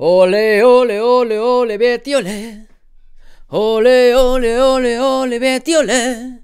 Ole, ole, ole, ole, Betty, ole. Ole, ole, ole, ole, Betty, ole.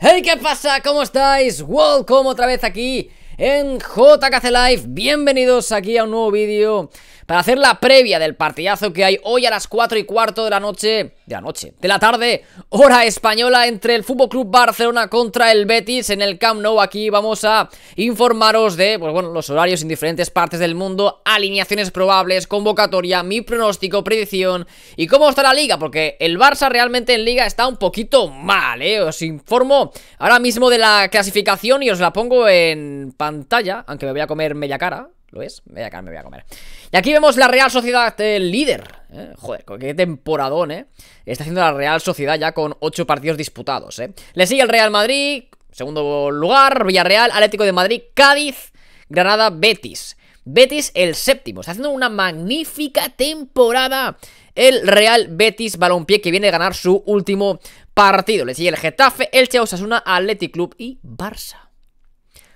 Hey, ¿qué pasa? ¿Cómo estáis? Welcome otra vez aquí en JKC Live. Bienvenidos aquí a un nuevo vídeo para hacer la previa del partidazo que hay hoy a las 4 y cuarto de la noche, de la noche, de la tarde, hora española entre el Fútbol Club Barcelona contra el Betis en el Camp Nou. Aquí vamos a informaros de, pues bueno, los horarios en diferentes partes del mundo, alineaciones probables, convocatoria, mi pronóstico, predicción y cómo está la liga, porque el Barça realmente en liga está un poquito mal, ¿eh? Os informo ahora mismo de la clasificación y os la pongo en pantalla, aunque me voy a comer media cara, ¿lo es, Media cara me voy a comer. Y aquí vemos la Real Sociedad el eh, líder. Eh, joder, qué temporadón, ¿eh? Está haciendo la Real Sociedad ya con 8 partidos disputados, ¿eh? Le sigue el Real Madrid, segundo lugar, Villarreal, Atlético de Madrid, Cádiz, Granada, Betis. Betis el séptimo. Está haciendo una magnífica temporada el Real Betis Balompié que viene a ganar su último partido. Le sigue el Getafe, el Osasuna, Athletic Club y Barça.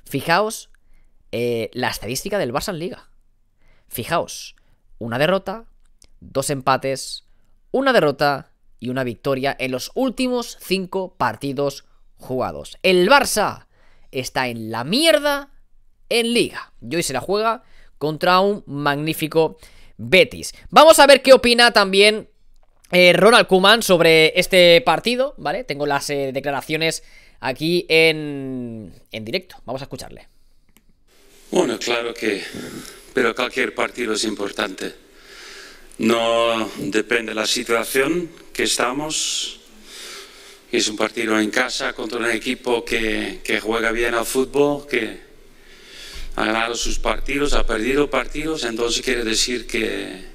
Fijaos eh, la estadística del Barça en Liga. Fijaos, una derrota, dos empates, una derrota y una victoria en los últimos cinco partidos jugados. El Barça está en la mierda en Liga. Y hoy se la juega contra un magnífico Betis. Vamos a ver qué opina también eh, Ronald Kuman sobre este partido, ¿vale? Tengo las eh, declaraciones aquí en, en directo. Vamos a escucharle. Bueno, claro que, pero cualquier partido es importante. No depende de la situación que estamos. Es un partido en casa contra un equipo que, que juega bien al fútbol, que ha ganado sus partidos, ha perdido partidos, entonces quiere decir que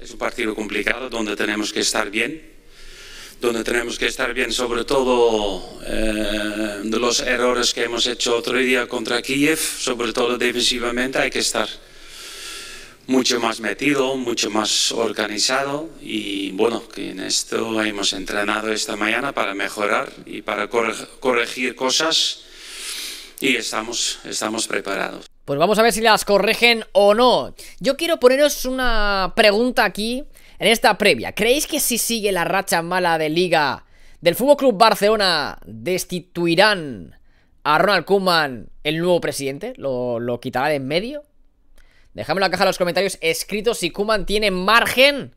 es un partido complicado donde tenemos que estar bien donde tenemos que estar bien, sobre todo eh, de los errores que hemos hecho otro día contra Kiev, sobre todo defensivamente, hay que estar mucho más metido, mucho más organizado y bueno, en esto hemos entrenado esta mañana para mejorar y para corregir cosas y estamos, estamos preparados. Pues vamos a ver si las corregen o no. Yo quiero poneros una pregunta aquí en esta previa. ¿Creéis que si sigue la racha mala de liga del Fútbol Club Barcelona destituirán a Ronald Koeman el nuevo presidente? ¿Lo, lo quitará de en medio? Dejadme en la caja de los comentarios escritos si Kuman tiene margen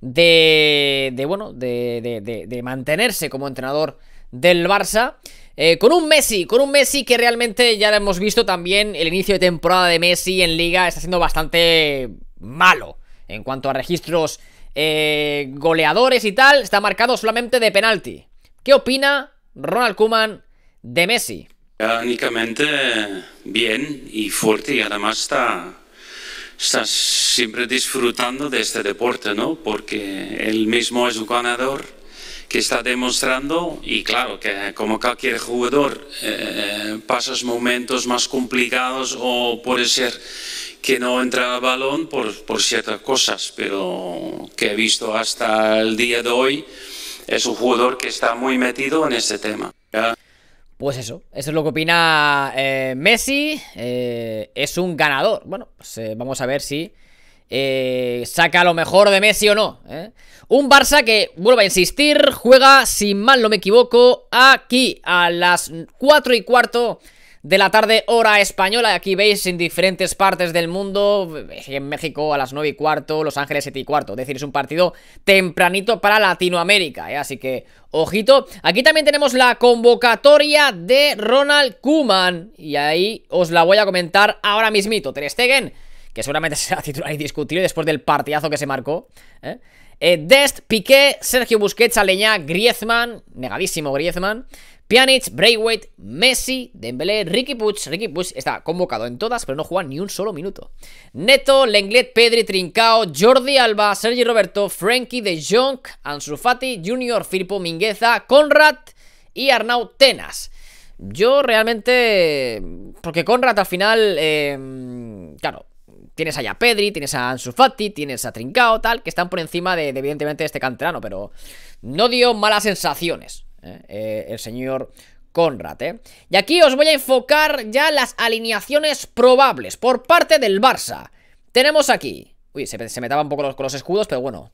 de, de bueno, de, de, mantenerse como entrenador del Barça. Eh, con un Messi, con un Messi que realmente ya lo hemos visto también el inicio de temporada de Messi en Liga está siendo bastante malo. En cuanto a registros eh, goleadores y tal, está marcado solamente de penalti. ¿Qué opina Ronald Kuman de Messi? Únicamente bien y fuerte y además está, está, siempre disfrutando de este deporte, ¿no? Porque él mismo es un ganador que está demostrando y claro que como cualquier jugador eh, pasas momentos más complicados o puede ser que no entra balón por, ciertas cosas, pero que he visto hasta el día de hoy es un jugador que está muy metido en ese tema. Pues eso, eso es lo que opina eh, Messi, eh, es un ganador. Bueno, pues, eh, vamos a ver si saca lo mejor de Messi o no. Un Barça que, vuelvo a insistir, juega, si mal no me equivoco, aquí a las cuatro y cuarto de la tarde, hora española. Aquí veis en diferentes partes del mundo, eh, en México a las 9 y cuarto, Los Ángeles 7 y cuarto. Es decir, es un partido tempranito para Latinoamérica, ¿eh? así que ojito. Aquí también tenemos la convocatoria de Ronald Kuman y ahí os la voy a comentar ahora mismito. Ter Stegen, que seguramente será titular y discutir después del partidazo que se marcó, ¿eh? Dest, Piqué, Sergio Busquets, Aleñá, Griezmann, negadísimo Griezmann, Pjanic, Braithwaite, Messi, Dembélé, Ricky Puig. Ricky Puig está convocado en todas, pero no juega ni un solo minuto. Neto, Lenglet, Pedri, Trincao, Jordi Alba, Sergi Roberto, Frankie de Jong, Ansu Fati, Junior, Firpo, Mingueza, Conrad y Arnau Tenas. Yo realmente... Porque Conrad al final... Em, claro, tienes allá a Pedri, tienes a Ansu Fati, tienes a Trincao, tal, que están por encima de, de evidentemente, este canterano, pero no dio malas sensaciones. Eh, eh, el señor Conrad, eh. Y aquí os voy a enfocar ya las alineaciones probables por parte del Barça. Tenemos aquí... Uy, se, metaban un poco los, con los escudos, pero bueno.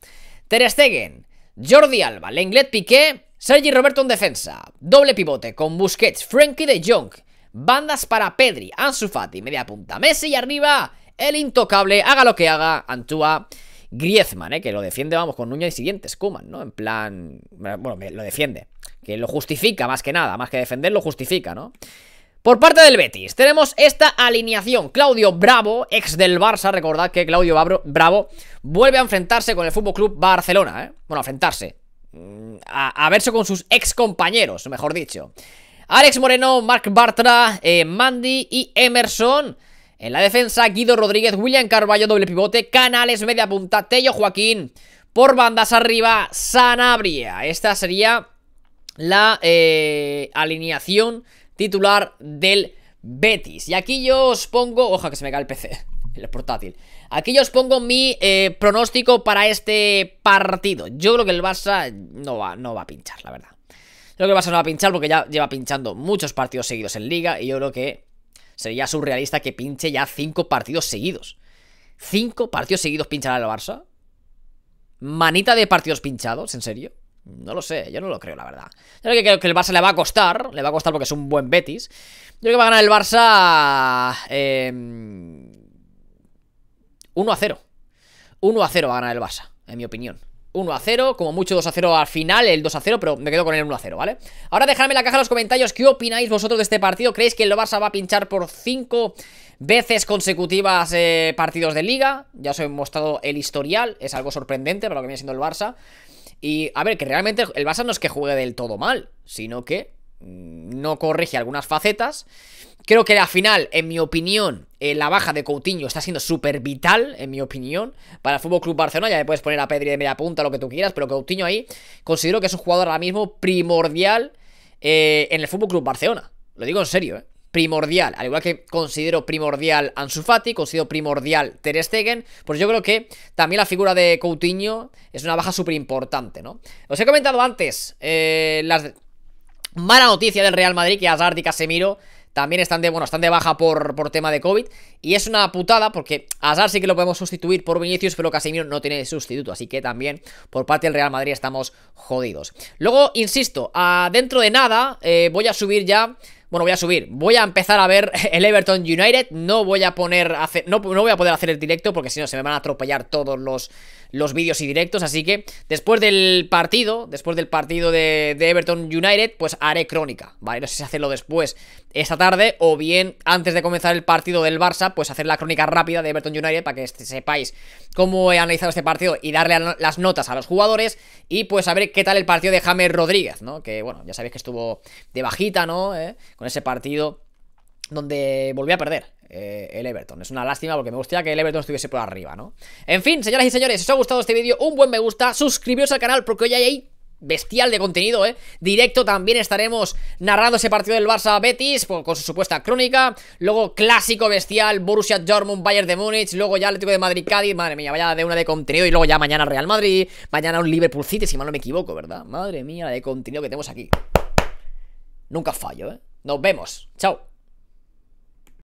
Ter Stegen, Jordi Alba, Lenglet Piqué, Sergi Roberto en defensa. Doble pivote con Busquets, Frankie de Jong. Bandas para Pedri, Ansu Fati, media punta Messi y arriba el intocable, haga lo que haga, Antúa. Griezmann, ¿eh? que lo defiende, vamos, con Nuña y siguientes, Kuman, ¿no? En plan, bueno, lo defiende, que lo justifica más que nada, más que defender, lo justifica, ¿no? Por parte del Betis, tenemos esta alineación. Claudio Bravo, ex del Barça, recordad que Claudio Bravo vuelve a enfrentarse con el Fútbol Club Barcelona, ¿eh? Bueno, a enfrentarse. Mm, a, verse con sus ex compañeros, mejor dicho. Alex Moreno, Marc Bartra, eh, Mandy y Emerson. En la defensa, Guido Rodríguez, William Carballo, doble pivote, Canales, media punta, Tello Joaquín. Por bandas arriba, Sanabria. Esta sería la eh, alineación titular del Betis. Y aquí yo os pongo... Oja, que se me cae el PC, el portátil. Aquí yo os pongo mi eh, pronóstico para este partido. Yo creo que el Barça no va, no va a pinchar, la verdad. Yo creo que el Barça no va a pinchar porque ya lleva pinchando muchos partidos seguidos en Liga y yo creo que sería surrealista que pinche ya cinco partidos seguidos. Cinco partidos seguidos pinchará el Barça. Manita de partidos pinchados, ¿en serio? No lo sé, yo no lo creo, la verdad. Yo creo que, creo que el Barça le va a costar, le va a costar porque es un buen Betis. Yo creo que va a ganar el Barça 1 em, a 0. 1 a 0 va a ganar el Barça, en mi opinión. 1 a 0, como mucho 2 a 0 al final, el 2 a 0, pero me quedo con el 1 a 0, ¿vale? Ahora dejadme en la caja de los comentarios qué opináis vosotros de este partido. ¿Creéis que el Barça va a pinchar por 5 veces consecutivas eh, partidos de liga? Ya os he mostrado el historial, es algo sorprendente para lo que viene siendo el Barça. Y a ver, que realmente el Barça no es que juegue del todo mal, sino que no corrige algunas facetas. Creo que al final, en mi opinión, eh, la baja de Coutinho está siendo súper vital, en mi opinión, para el Fútbol Club Barcelona. Ya le puedes poner a Pedri de media punta, lo que tú quieras, pero Coutinho ahí considero que es un jugador ahora mismo primordial eh, en el Fútbol Club Barcelona. Lo digo en serio, eh. Primordial, al igual que considero primordial Ansu Fati, considero primordial Ter Stegen, pues yo creo que también la figura de Coutinho es una baja súper importante, ¿no? Os he comentado antes las Mala noticia del Real Madrid, que Hazard y Casemiro también están de, bueno, están de baja por, por, tema de COVID. Y es una putada porque Hazard sí que lo podemos sustituir por Vinicius, pero Casemiro no tiene sustituto. Así que también por parte del Real Madrid estamos jodidos. Luego, insisto, dentro de nada eh, voy a subir ya bueno, voy a subir, voy a empezar a ver el Everton United, no voy a poner, hacer, no, voy a poder hacer el directo porque si no se me van a atropellar todos los, los vídeos y directos, así que después del partido, después del partido de, Everton United, pues haré crónica, ¿vale? No sé si hacerlo después esta tarde o bien antes de comenzar el partido del Barça, pues hacer la crónica rápida de Everton United para que este, sepáis cómo he analizado este partido y darle las notas a los jugadores y pues a ver qué tal el partido de James Rodríguez, ¿no? Que bueno, ya sabéis que estuvo de bajita, ¿no? ¿Eh? con ese partido donde volví a perder eh, el Everton. Es una lástima porque me gustaría que el Everton estuviese por arriba, ¿no? En fin, señoras y señores, si os ha gustado este vídeo, un buen me gusta, suscribiros al canal porque hoy hay bestial de contenido, ¿eh? Directo también estaremos narrando ese partido del Barça Betis con su supuesta crónica. Luego clásico bestial, Borussia Dortmund, Bayern de Múnich. Luego ya Atlético de Madrid, Cádiz. Madre mía, vaya de una de contenido. Y luego ya mañana Real Madrid. Mañana un Liverpool City, si mal no me equivoco, ¿verdad? Madre mía, la de contenido que tenemos aquí. Nunca fallo, ¿eh? Nos vemos. Chao.